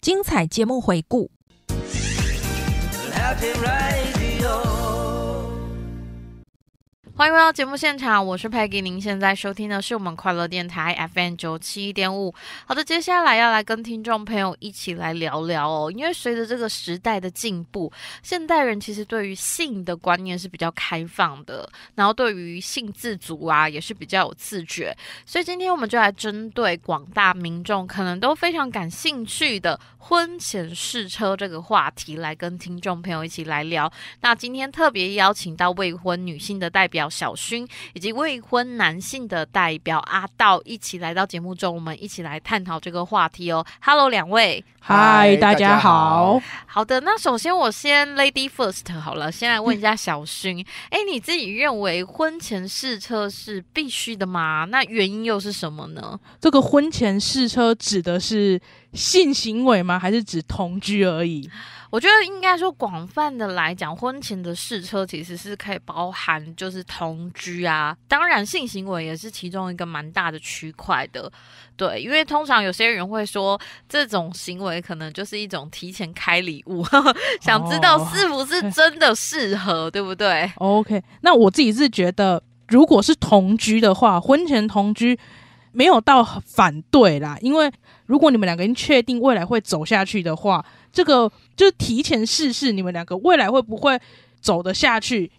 精彩节目回顾。欢迎回到节目现场，我是 Peggy，您现在收听的是我们快乐电台 FM 九七点五。好的，接下来要来跟听众朋友一起来聊聊哦，因为随着这个时代的进步，现代人其实对于性的观念是比较开放的，然后对于性自主啊也是比较有自觉，所以今天我们就来针对广大民众可能都非常感兴趣的。婚前试车这个话题来跟听众朋友一起来聊。那今天特别邀请到未婚女性的代表小薰，以及未婚男性的代表阿道一起来到节目中，我们一起来探讨这个话题哦。Hello，两位，嗨，大家好。好的，那首先我先 Lady First 好了，先来问一下小薰，哎，你自己认为婚前试车是必须的吗？那原因又是什么呢？这个婚前试车指的是？性行为吗？还是指同居而已？我觉得应该说广泛的来讲，婚前的试车其实是可以包含就是同居啊，当然性行为也是其中一个蛮大的区块的。对，因为通常有些人会说这种行为可能就是一种提前开礼物，想知道是不是真的适合，对不对？OK，那我自己是觉得如果是同居的话，婚前同居。没有到反对啦，因为如果你们两个人确定未来会走下去的话，这个就提前试试你们两个未来会不会走得下去。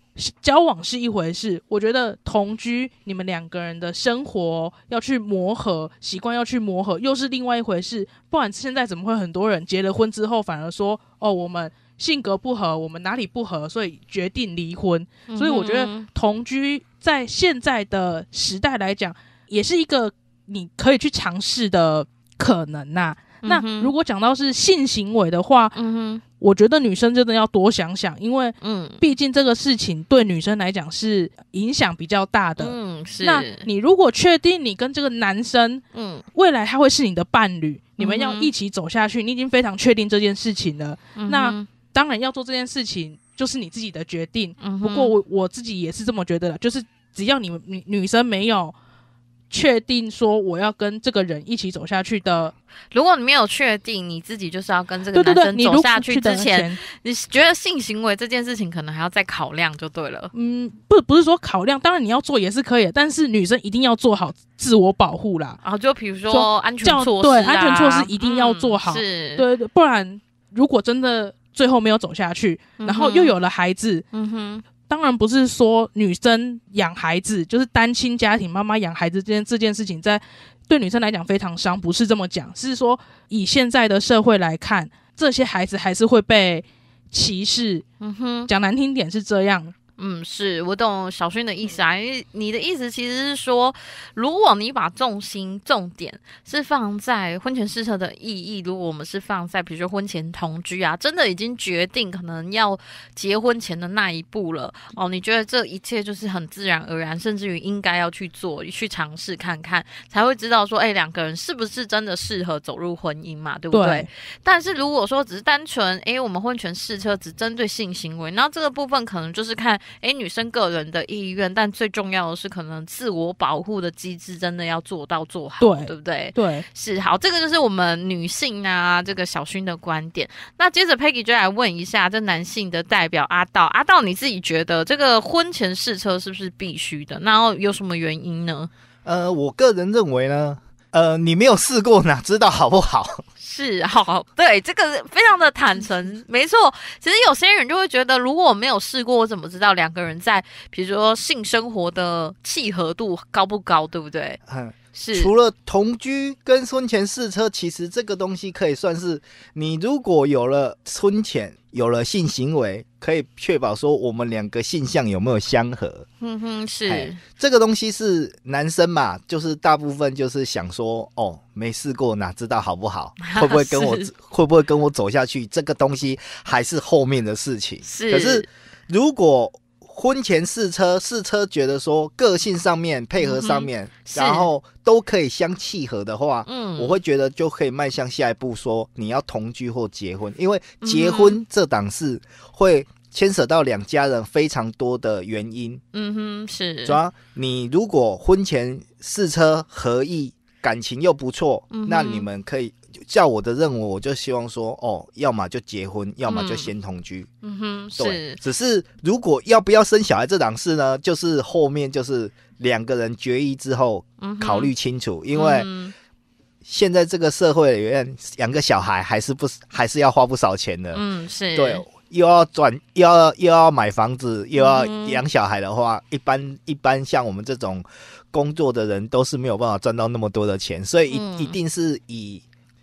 交往是一回事，我觉得同居你们两个人的生活要去磨合，习惯要去磨合，又是另外一回事。不然现在怎么会很多人结了婚之后反而说哦，我们性格不合，我们哪里不合，所以决定离婚？所以我觉得同居在现在的时代来讲，也是一个。你可以去尝试的可能呐。那如果讲到是性行为的话，嗯哼，我觉得女生真的要多想想，因为嗯，毕竟这个事情对女生来讲是影响比较大的。嗯，是。那你如果确定你跟这个男生，嗯，未来他会是你的伴侣，你们要一起走下去，你已经非常确定这件事情了。那当然要做这件事情就是你自己的决定。不过我我自己也是这么觉得的，就是只要你们女女生没有。确定说我要跟这个人一起走下去的，如果你没有确定，你自己就是要跟这个生走下去之前，你觉得性行为这件事情可能还要再考量就对了。嗯，不不是说考量，当然你要做也是可以，但是女生一定要做好自我保护啦。然后就比如说安全措施，对，安全措施一定要做好。是，对，不然如果真的最后没有走下去，然后又有了孩子，嗯哼。当然不是说女生养孩子就是单亲家庭妈妈养孩子这件这件事情在对女生来讲非常伤，不是这么讲，是说以现在的社会来看，这些孩子还是会被歧视。嗯哼，讲难听点是这样。嗯，是我懂小薰的意思啊，因为你的意思其实是说，如果你把重心、重点是放在婚前试车的意义，如果我们是放在比如说婚前同居啊，真的已经决定可能要结婚前的那一步了哦，你觉得这一切就是很自然而然，甚至于应该要去做、去尝试看看，才会知道说，哎，两个人是不是真的适合走入婚姻嘛，对不对？但是如果说只是单纯，哎，我们婚前试车只针对性行为，那这个部分可能就是看。哎，女生个人的意愿，但最重要的是，可能自我保护的机制真的要做到做好，对不对？对，是好。这个就是我们女性啊，这个小薰的观点。那接着 Peggy 就来问一下，这男性的代表阿道，阿道你自己觉得这个婚前试车是不是必须的？然后有什么原因呢？呃，我个人认为呢。呃，你没有试过哪知道好不好？是，好，对，这个非常的坦诚，没错。其实有些人就会觉得，如果我没有试过，我怎么知道两个人在，比如说性生活的契合度高不高，对不对？嗯，是。除了同居跟婚前试车，其实这个东西可以算是，你如果有了婚前有了性行为。可以确保说我们两个性向有没有相合，嗯哼，是这个东西是男生嘛，就是大部分就是想说哦，没试过哪知道好不好，会不会跟我会不会跟我走下去，这个东西还是后面的事情。是可是如果。婚前试车，试车觉得说个性上面、配合上面，然后都可以相契合的话，嗯，我会觉得就可以迈向下一步，说你要同居或结婚，因为结婚这档事会牵涉到两家人非常多的原因。嗯哼，是。主要你如果婚前试车合意，感情又不错，那你们可以。叫我的任务，我就希望说，哦，要么就结婚，要么就先同居。嗯哼，对。只是如果要不要生小孩这档事呢，就是后面就是两个人决议之后考虑清楚，因为现在这个社会里面养个小孩还是不还是要花不少钱的。嗯，是对，又要转又要又要买房子，又要养小孩的话，一般一般像我们这种工作的人都是没有办法赚到那么多的钱，所以一一定是以。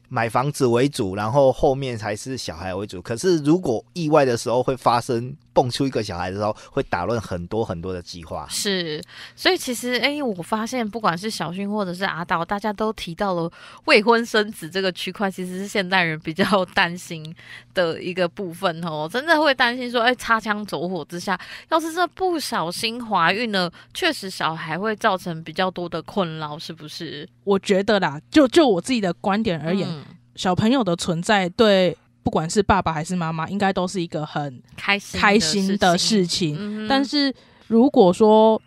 买房子为主，然后后面才是小孩为主。可是如果意外的时候会发生，蹦出一个小孩的时候，会打乱很多很多的计划。是，所以其实哎，我发现不管是小薰或者是阿道，大家都提到了未婚生子这个区块，其实是现代人比较担心的一个部分哦。真的会担心说，哎，擦枪走火之下，要是这不小心怀孕了，确实小孩会造成比较多的困扰，是不是？我觉得啦，就就我自己的观点而言。小朋友的存在对不管是爸爸还是妈妈，应该都是一个很开心开心的事情。但是如果说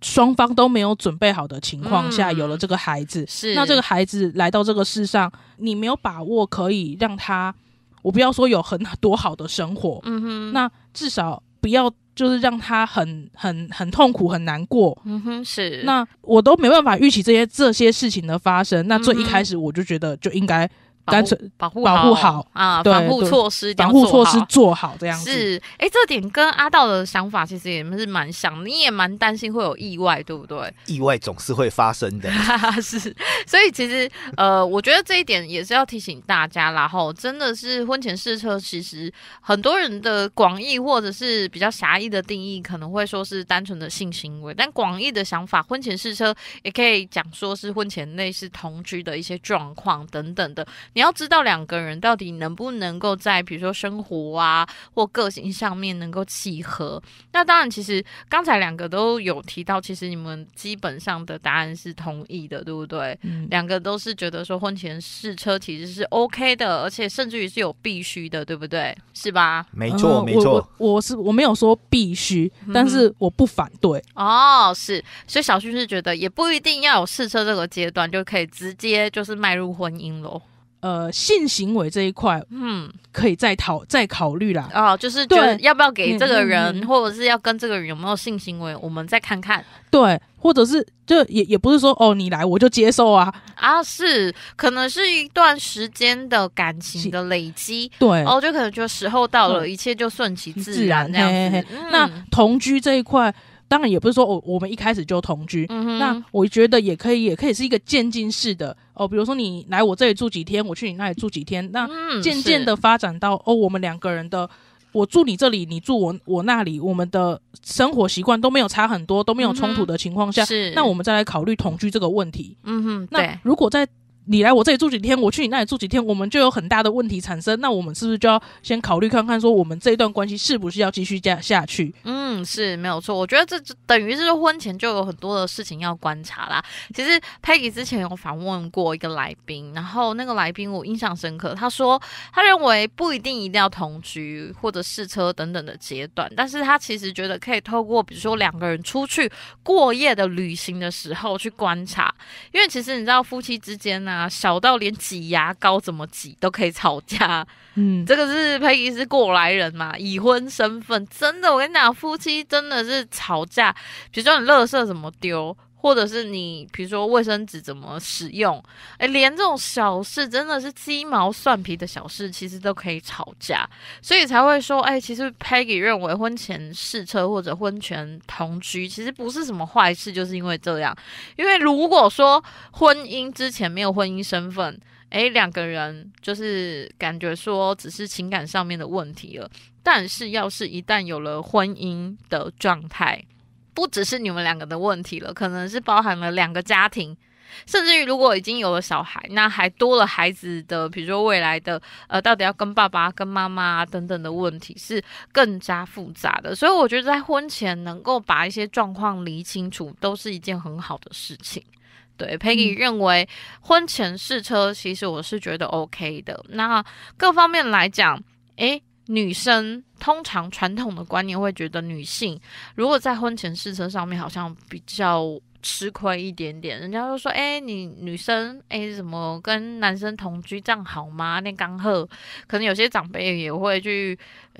双方都没有准备好的情况下，有了这个孩子，是那这个孩子来到这个世上，你没有把握可以让他，我不要说有很多好的生活，嗯哼，那至少不要就是让他很很很痛苦很难过，嗯哼，是那我都没办法预期这些这些事情的发生。那最一开始我就觉得就应该。单纯保护保护好啊，防护措施防护措施做好这样子是哎，这点跟阿道的想法其实也是蛮像，你也蛮担心会有意外，对不对？意外总是会发生的，是。所以其实呃，我觉得这一点也是要提醒大家。然后真的是婚前试车，其实很多人的广义或者是比较狭义的定义，可能会说是单纯的性行为。但广义的想法，婚前试车也可以讲说是婚前类似同居的一些状况等等的。你要知道两个人到底能不能够在比如说生活啊或个性上面能够契合。那当然，其实刚才两个都有提到，其实你们基本上的答案是同意的，对不对？两个都是觉得说婚前试车其实是 OK 的，而且甚至于是有必须的，对不对？是吧？没错，没错。我是我没有说必须，但是我不反对哦。是，所以小旭是觉得也不一定要有试车这个阶段就可以直接就是迈入婚姻喽。呃，性行为这一块，嗯，可以再讨再考虑啦。啊，就是对，要不要给这个人，或者是要跟这个人有没有性行为，我们再看看。对，或者是就也也不是说哦，你来我就接受啊啊，是可能是一段时间的感情的累积。对，哦，就可能就时候到了，一切就顺其自然这样子。那同居这一块。当然也不是说我我们一开始就同居。那我觉得也可以，也可以是一个渐进式的哦。比如说你来我这里住几天，我去你那里住几天，那渐渐的发展到哦，我们两个人的，我住你这里，你住我我那里，我们的生活习惯都没有差很多，都没有冲突的情况下，那我们再来考虑同居这个问题。嗯哼，那如果在。你来我这里住几天，我去你那里住几天，我们就有很大的问题产生。那我们是不是就要先考虑看看，说我们这一段关系是不是要继续样下去？嗯，是没有错。我觉得这等于是婚前就有很多的事情要观察啦。其实 Peggy 之前有访问过一个来宾，然后那个来宾我印象深刻，他说他认为不一定一定要同居或者试车等等的阶段，但是他其实觉得可以透过比如说两个人出去过夜的旅行的时候去观察，因为其实你知道夫妻之间呢。啊，小到连挤牙膏怎么挤都可以吵架，嗯，这个是佩奇是过来人嘛，已婚身份，真的，我跟你讲，夫妻真的是吵架，比如说你垃圾怎么丢。或者是你，比如说卫生纸怎么使用，诶，连这种小事真的是鸡毛蒜皮的小事，其实都可以吵架，所以才会说，诶，其实 Peggy 认为婚前试车或者婚前同居其实不是什么坏事，就是因为这样，因为如果说婚姻之前没有婚姻身份，诶，两个人就是感觉说只是情感上面的问题了，但是要是一旦有了婚姻的状态。不只是你们两个的问题了，可能是包含了两个家庭，甚至于如果已经有了小孩，那还多了孩子的，比如说未来的呃，到底要跟爸爸跟妈妈等等的问题是更加复杂的。所以我觉得在婚前能够把一些状况理清楚，都是一件很好的事情。对，g y 认为婚前试车，其实我是觉得 OK 的。那各方面来讲，诶，女生。通常传统的观念会觉得，女性如果在婚前试车上面，好像比较。吃亏一点点，人家就说：“哎，你女生，哎，怎么跟男生同居这样好吗？”那刚贺可能有些长辈也会去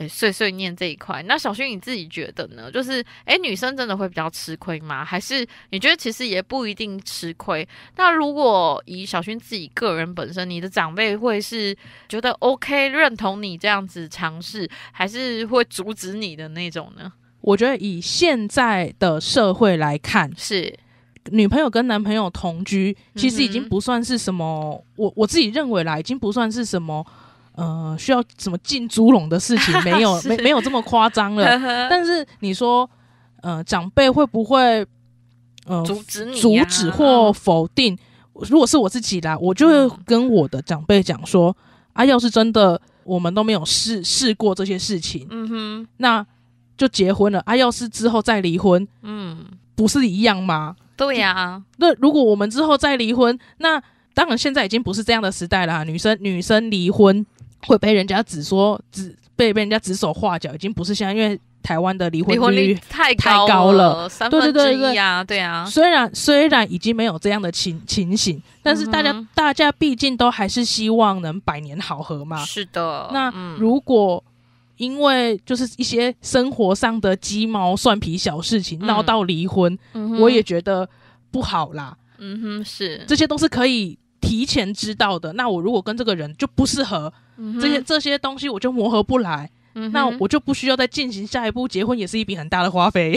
碎碎念这一块。那小薰你自己觉得呢？就是哎，女生真的会比较吃亏吗？还是你觉得其实也不一定吃亏？那如果以小薰自己个人本身，你的长辈会是觉得 OK 认同你这样子尝试，还是会阻止你的那种呢？我觉得以现在的社会来看，是。女朋友跟男朋友同居，其实已经不算是什么，我我自己认为啦，已经不算是什么，呃，需要什么进猪笼的事情，没有 没没有这么夸张了。但是你说，呃，长辈会不会呃阻止你，阻止或否定？如果是我自己啦，我就会跟我的长辈讲说，啊，要是真的，我们都没有试试过这些事情，嗯哼，那就结婚了。啊，要是之后再离婚，嗯。不是一样吗？对呀。那如果我们之后再离婚，那当然现在已经不是这样的时代了。女生女生离婚会被人家指说指被被人家指手画脚，已经不是现在，因为台湾的离婚率太高了，三分之一呀，对啊。虽然虽然已经没有这样的情情形，但是大家大家毕竟都还是希望能百年好合嘛。是的。那如果。因为就是一些生活上的鸡毛蒜皮小事情闹到离婚，我也觉得不好啦。嗯哼，是，这些都是可以提前知道的。那我如果跟这个人就不适合，这些这些东西我就磨合不来，那我就不需要再进行下一步。结婚也是一笔很大的花费。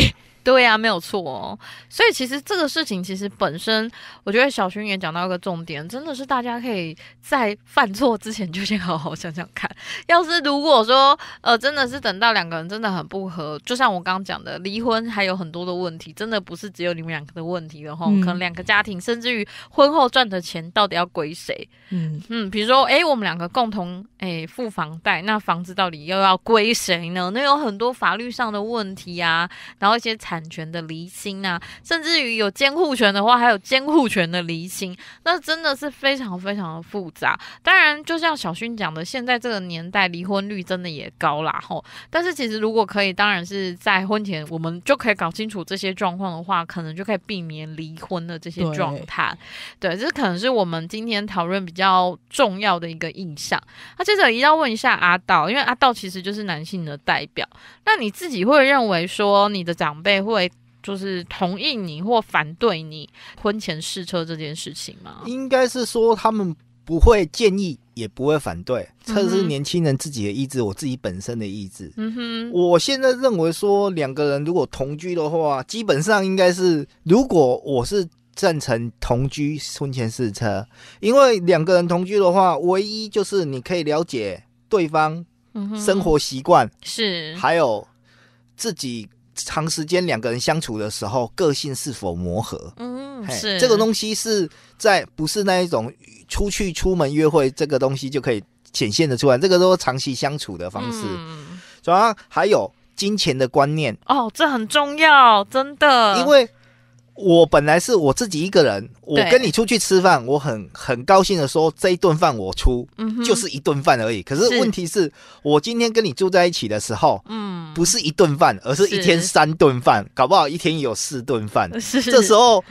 对呀，没有错哦。所以其实这个事情，其实本身，我觉得小薰也讲到一个重点，真的是大家可以在犯错之前就先好好想想看。要是如果说，呃，真的是等到两个人真的很不和，就像我刚刚讲的，离婚还有很多的问题，真的不是只有你们两个的问题的后可能两个家庭，甚至于婚后赚的钱到底要归谁？嗯嗯，比如说，哎，我们两个共同哎付房贷，那房子到底又要归谁呢？那有很多法律上的问题啊，然后一些财。产权的离心啊，甚至于有监护权的话，还有监护权的离心，那真的是非常非常的复杂。当然，就像小勋讲的，现在这个年代离婚率真的也高啦吼。但是其实如果可以，当然是在婚前我们就可以搞清楚这些状况的话，可能就可以避免离婚的这些状态。对，这可能是我们今天讨论比较重要的一个印象。那接着一定要问一下阿道，因为阿道其实就是男性的代表。那你自己会认为说你的长辈？会就是同意你或反对你婚前试车这件事情吗？应该是说他们不会建议，也不会反对，这是年轻人自己的意志，我自己本身的意志。嗯哼，我现在认为说两个人如果同居的话，基本上应该是，如果我是赞成同居婚前试车，因为两个人同居的话，唯一就是你可以了解对方生活习惯，是还有自己。长时间两个人相处的时候，个性是否磨合？嗯，是这个东西是在不是那一种出去出门约会这个东西就可以显现的出来，这个都是长期相处的方式。主要还有金钱的观念哦，这很重要，真的。因为。我本来是我自己一个人，我跟你出去吃饭，我很很高兴的说这一顿饭我出，就是一顿饭而已。可是问题是我今天跟你住在一起的时候，嗯，不是一顿饭，而是一天三顿饭，搞不好一天有四顿饭。这时候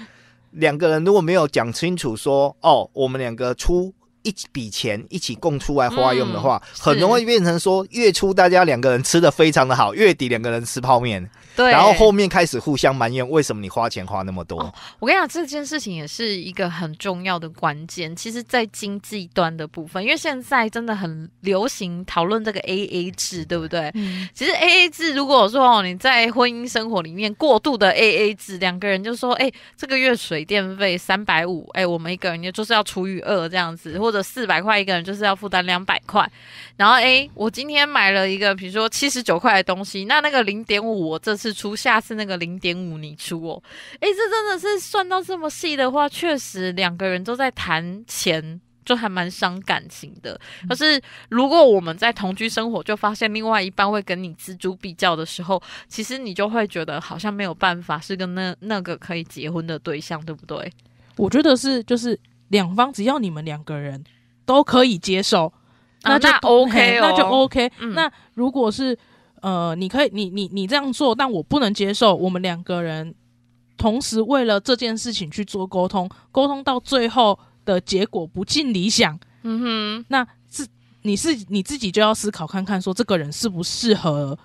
两个人如果没有讲清楚说，哦，我们两个出。一笔钱一起供出来花用的话，很容易变成说月初大家两个人吃的非常的好，月底两个人吃泡面。对，然后后面开始互相埋怨，为什么你花钱花那么多？我跟你讲，这件事情也是一个很重要的关键。其实，在经济端的部分，因为现在真的很流行讨论这个 A A 制，对不对？其实 A A 制，如果说哦你在婚姻生活里面过度的 A A 制，两个人就说，哎，这个月水电费三百五，哎，我们一个人就是要除以二这样子，或者。四百块一个人就是要负担两百块，然后哎，我今天买了一个，比如说七十九块的东西，那那个零点五我这次出，下次那个零点五你出哦，哎，这真的是算到这么细的话，确实两个人都在谈钱，就还蛮伤感情的。可是如果我们在同居生活，就发现另外一半会跟你锱铢比较的时候，其实你就会觉得好像没有办法，是跟那那个可以结婚的对象，对不对？我觉得是，就是。两方只要你们两个人都可以接受，那就 OK 哦，那就 OK。那如果是呃，你可以，你你你这样做，但我不能接受。我们两个人同时为了这件事情去做沟通，沟通到最后的结果不尽理想。嗯哼，那是你是你自己就要思考看看，说这个人适不适合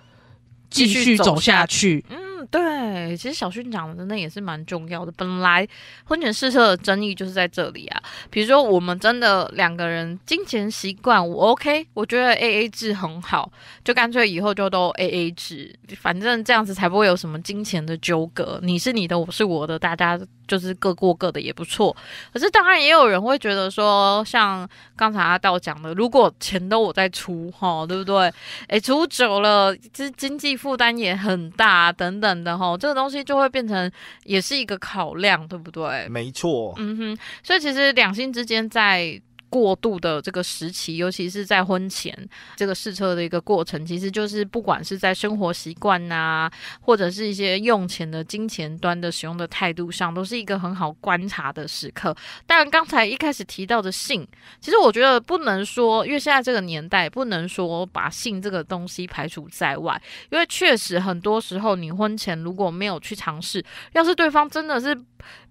继续走下去。对，其实小训讲真的也是蛮重要的。本来婚前试车的争议就是在这里啊，比如说我们真的两个人金钱习惯，我 OK，我觉得 A A 制很好，就干脆以后就都 A A 制，反正这样子才不会有什么金钱的纠葛。你是你的，我是我的，大家。就是各过各的也不错，可是当然也有人会觉得说，像刚才阿道讲的，如果钱都我在出哈，对不对？诶，出久了，其实经济负担也很大，等等的哈，这个东西就会变成也是一个考量，对不对？没错，嗯哼，所以其实两性之间在。过度的这个时期，尤其是在婚前这个试车的一个过程，其实就是不管是在生活习惯呐，或者是一些用钱的金钱端的使用的态度上，都是一个很好观察的时刻。但刚才一开始提到的性，其实我觉得不能说，因为现在这个年代不能说把性这个东西排除在外，因为确实很多时候你婚前如果没有去尝试，要是对方真的是，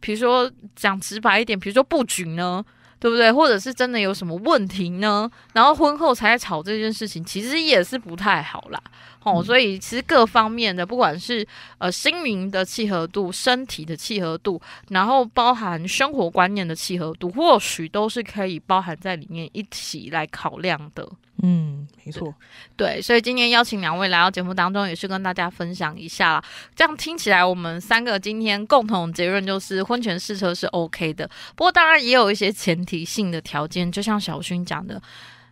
比如说讲直白一点，比如说不举呢？对不对？或者是真的有什么问题呢？然后婚后才吵这件事情，其实也是不太好啦。哦。所以其实各方面的，不管是呃心灵的契合度、身体的契合度，然后包含生活观念的契合度，或许都是可以包含在里面一起来考量的。嗯，没错，对，所以今天邀请两位来到节目当中，也是跟大家分享一下啦。这样听起来，我们三个今天共同结论就是婚前试车是 OK 的。不过，当然也有一些前提性的条件，就像小勋讲的。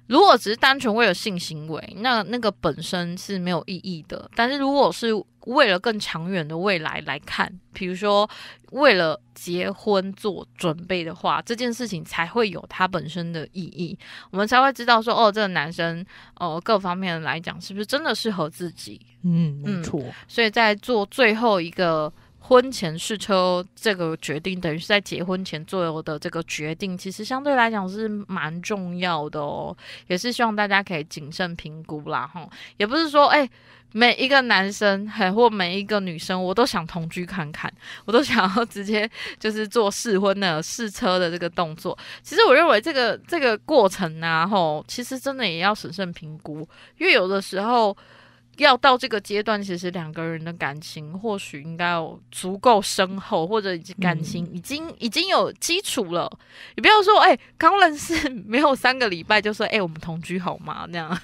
如果只是单纯为了性行为，那那个本身是没有意义的。但是如果是为了更长远的未来来看，比如说为了结婚做准备的话，这件事情才会有它本身的意义，我们才会知道说，哦，这个男生，哦，各方面来讲是不是真的适合自己。嗯，没错。所以在做最后一个。婚前试车这个决定，等于是在结婚前做的这个决定，其实相对来讲是蛮重要的哦，也是希望大家可以谨慎评估啦。吼，也不是说哎，每一个男生还或每一个女生，我都想同居看看，我都想要直接就是做试婚的试车的这个动作。其实我认为这个这个过程呢，吼，其实真的也要审慎评估，因为有的时候。要到这个阶段，其实两个人的感情或许应该有足够深厚，或者感情已经已经有基础了。你不要说，哎，刚认识没有三个礼拜就说，哎，我们同居好吗？那样，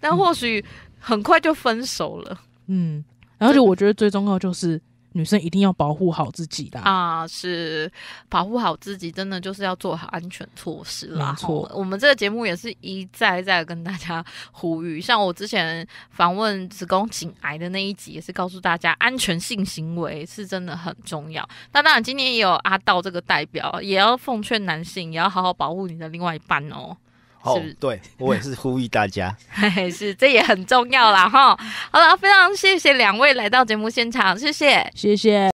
但或许很快就分手了。嗯，而且我觉得最重要就是。女生一定要保护好自己的啊，是保护好自己，真的就是要做好安全措施。没错，我们这个节目也是一再再跟大家呼吁，像我之前访问子宫颈癌的那一集，也是告诉大家安全性行为是真的很重要。那当然，今年也有阿道这个代表，也要奉劝男性也要好好保护你的另外一半哦。哦，对，我也是呼吁大家，是，这也很重要啦哈。好了，非常谢谢两位来到节目现场，谢谢，谢谢。